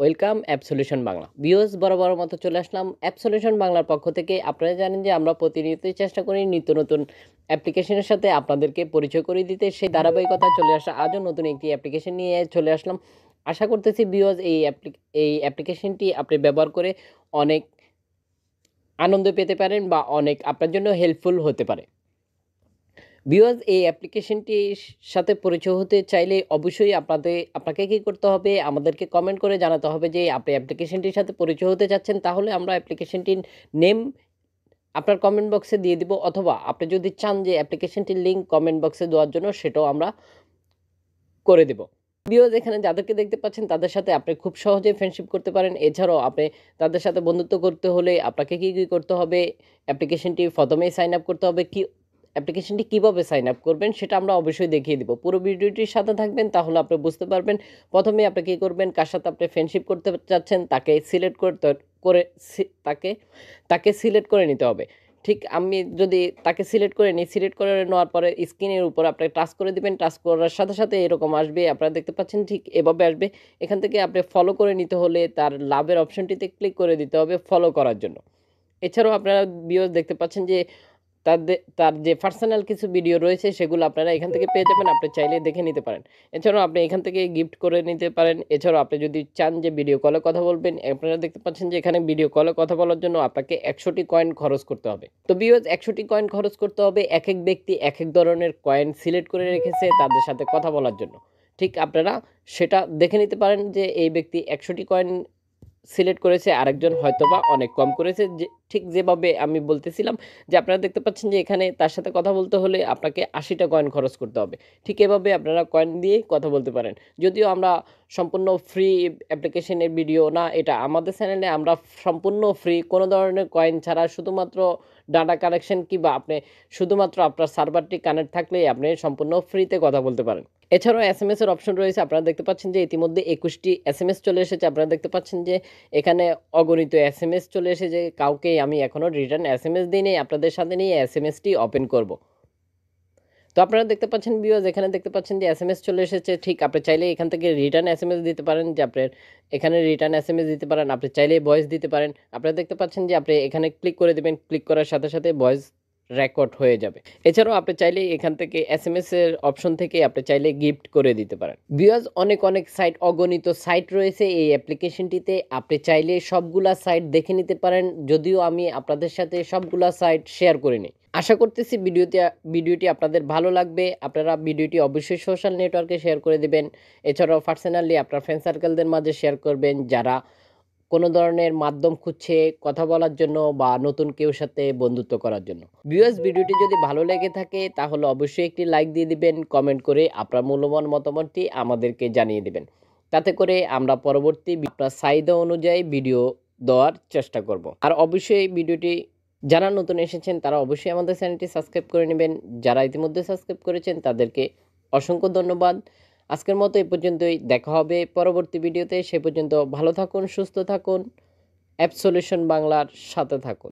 welcome অ্যাপসলিউশন Bangla বিওস বরাবর মতো চলে আসলাম অ্যাপসলিউশন বাংলার পক্ষ থেকে আপনারা জানেন যে আমরা প্রতিনিয়তই চেষ্টা করি নিত্য নতুন অ্যাপ্লিকেশনের সাথে আপনাদেরকে পরিচয় করে দিতে সেই ধারাবাহিকতা চলে আসা আজও নতুন একটি অ্যাপ্লিকেশন নিয়ে চলে আসলাম আশা করতেছি বিওস এই এই অ্যাপ্লিকেশনটি আপনি ব্যবহার করে অনেক আনন্দ পেতে পারেন বা অনেক আপনার জন্য হেল্পফুল হতে পারে ভিউয়ার্স এই অ্যাপ্লিকেশনটির সাথে পরিচয় হতে চাইলে অবশ্যই আপনাদের আপনাকে কী করতে হবে আমাদেরকে কমেন্ট করে জানাতে হবে যে আপনি অ্যাপ্লিকেশনটির সাথে পরিচয় হতে চাচ্ছেন তাহলে আমরা অ্যাপ্লিকেশনটির নেম আপনার কমেন্ট বক্সে দিয়ে দিব অথবা আপনি যদি চান যে অ্যাপ্লিকেশনটির লিঙ্ক কমেন্ট বক্সে দেওয়ার জন্য সেটাও আমরা করে দেব ভিউজ এখানে যাদেরকে দেখতে পাচ্ছেন তাদের সাথে আপনি খুব সহজে ফ্রেন্ডশিপ করতে পারেন এছাড়াও আপনি তাদের সাথে বন্ধুত্ব করতে হলে আপনাকে কী কী করতে হবে অ্যাপ্লিকেশনটি প্রথমেই সাইন আপ করতে হবে কি অ্যাপ্লিকেশনটি কীভাবে সাইন আপ করবেন সেটা আমরা অবশ্যই দেখিয়ে দিব পুরো ভিডিওটির সাথে থাকবেন তাহলে আপনি বুঝতে পারবেন প্রথমে আপনি কী করবেন কার সাথে আপনি ফ্রেন্ডশিপ করতে চাচ্ছেন তাকে সিলেক্ট করতে করে তাকে তাকে সিলেক্ট করে নিতে হবে ঠিক আমি যদি তাকে সিলেক্ট করে নিই সিলেক্ট করে নেওয়ার পরে স্ক্রিনের উপর আপনাকে টাচ করে দেবেন টাচ করার সাথে সাথে এরকম আসবে আপনারা দেখতে পাচ্ছেন ঠিক এভাবে আসবে এখান থেকে আপনি ফলো করে নিতে হলে তার লাভের অপশনটিতে ক্লিক করে দিতে হবে ফলো করার জন্য এছাড়াও আপনারা ভিউজ দেখতে পাচ্ছেন যে তার তার যে পার্সোনাল কিছু ভিডিও রয়েছে সেগুলো আপনারা এখান থেকে পেয়ে যাবেন আপনি চাইলে দেখে নিতে পারেন এছাড়াও আপনি এখান থেকে গিফট করে নিতে পারেন এছাড়াও আপনি যদি চান যে ভিডিও কলে কথা বলবেন আপনারা দেখতে পাচ্ছেন যে এখানে ভিডিও কলে কথা বলার জন্য আপনাকে একশোটি কয়েন খরচ করতে হবে তো বিওজ একশোটি কয়েন খরচ করতে হবে এক এক ব্যক্তি এক এক ধরনের কয়েন সিলেক্ট করে রেখেছে তাদের সাথে কথা বলার জন্য ঠিক আপনারা সেটা দেখে নিতে পারেন যে এই ব্যক্তি একশোটি কয়েন সিলেক্ট করেছে আরেকজন হয়তোবা অনেক কম করেছে যে ঠিক যেভাবে আমি বলতেছিলাম যে আপনারা দেখতে পাচ্ছেন যে এখানে তার সাথে কথা বলতে হলে আপনাকে আশিটা কয়েন খরচ করতে হবে ঠিক এভাবে আপনারা কয়েন দিয়ে কথা বলতে পারেন যদিও আমরা সম্পূর্ণ ফ্রি অ্যাপ্লিকেশনের ভিডিও না এটা আমাদের চ্যানেলে আমরা সম্পূর্ণ ফ্রি কোনো ধরনের কয়েন ছাড়া শুধুমাত্র ডাটা কানেকশন কিংবা আপনি শুধুমাত্র আপনার সার্ভারটি কানেক্ট থাকলেই আপনি সম্পূর্ণ ফ্রিতে কথা বলতে পারেন এছাড়াও এস এম এর অপশন রয়েছে আপনারা দেখতে পাচ্ছেন যে ইতিমধ্যে একুশটি এস এম এস চলে এসেছে আপনারা দেখতে পাচ্ছেন যে এখানে অগণিত এস এম এস চলে এসেছে কাউকে নেই আমি এখনও রিটার্ন এস এম এস দিই নেই আপনাদের সাথে নিয়ে এস এম এসটি ওপেন করবো তো আপনারা দেখতে পাচ্ছেন বিওজ এখানে দেখতে পাচ্ছেন যে এস এম এস চলে এসেছে ঠিক আপনি চাইলে এখান থেকে রিটার্ন এস এম এস দিতে পারেন যে আপনার এখানে রিটার্ন এস এম এস দিতে পারেন আপনি চাইলে ভয়েস দিতে পারেন আপনারা দেখতে পাচ্ছেন যে আপনি এখানে ক্লিক করে দেবেন ক্লিক করার সাথে সাথে ভয়েস রেকর্ড হয়ে যাবে এছাড়াও আপনি চাইলে এখান থেকে এস এম এস এর অপশন থেকে আপনি চাইলে গিফট করে দিতে পারেন বিয়াজ অনেক অনেক সাইট অগণিত সাইট রয়েছে এই অ্যাপ্লিকেশনটিতে আপনি চাইলে সবগুলা সাইট দেখে নিতে পারেন যদিও আমি আপনাদের সাথে সবগুলা সাইট শেয়ার নিই আশা করতেছি ভিডিওতে ভিডিওটি আপনাদের ভালো লাগবে আপনারা ভিডিওটি অবশ্যই সোশ্যাল নেটওয়ার্কে শেয়ার করে দেবেন এছাড়াও পার্সোনালি আপনার ফ্রেন্ড সার্কেলদের মাঝে শেয়ার করবেন যারা কোনো ধরনের মাধ্যম খুঁজছে কথা বলার জন্য বা নতুন কেউ সাথে বন্ধুত্ব করার জন্য ভিউয়ার্স ভিডিওটি যদি ভালো লেগে থাকে তাহলে অবশ্যই একটি লাইক দিয়ে দিবেন কমেন্ট করে আপনার মূল্যবান মতামতটি আমাদেরকে জানিয়ে দিবেন তাতে করে আমরা পরবর্তী আপনার চাহিদা অনুযায়ী ভিডিও দেওয়ার চেষ্টা করব আর অবশ্যই ভিডিওটি যারা নতুন এসেছেন তারা অবশ্যই আমাদের চ্যানেলটি সাবস্ক্রাইব করে নেবেন যারা ইতিমধ্যে সাবস্ক্রাইব করেছেন তাদেরকে অসংখ্য ধন্যবাদ আজকের মতো এ পর্যন্তই দেখা হবে পরবর্তী ভিডিওতে সে পর্যন্ত ভালো থাকুন সুস্থ থাকুন অ্যাপ সলিউশন বাংলার সাথে থাকুন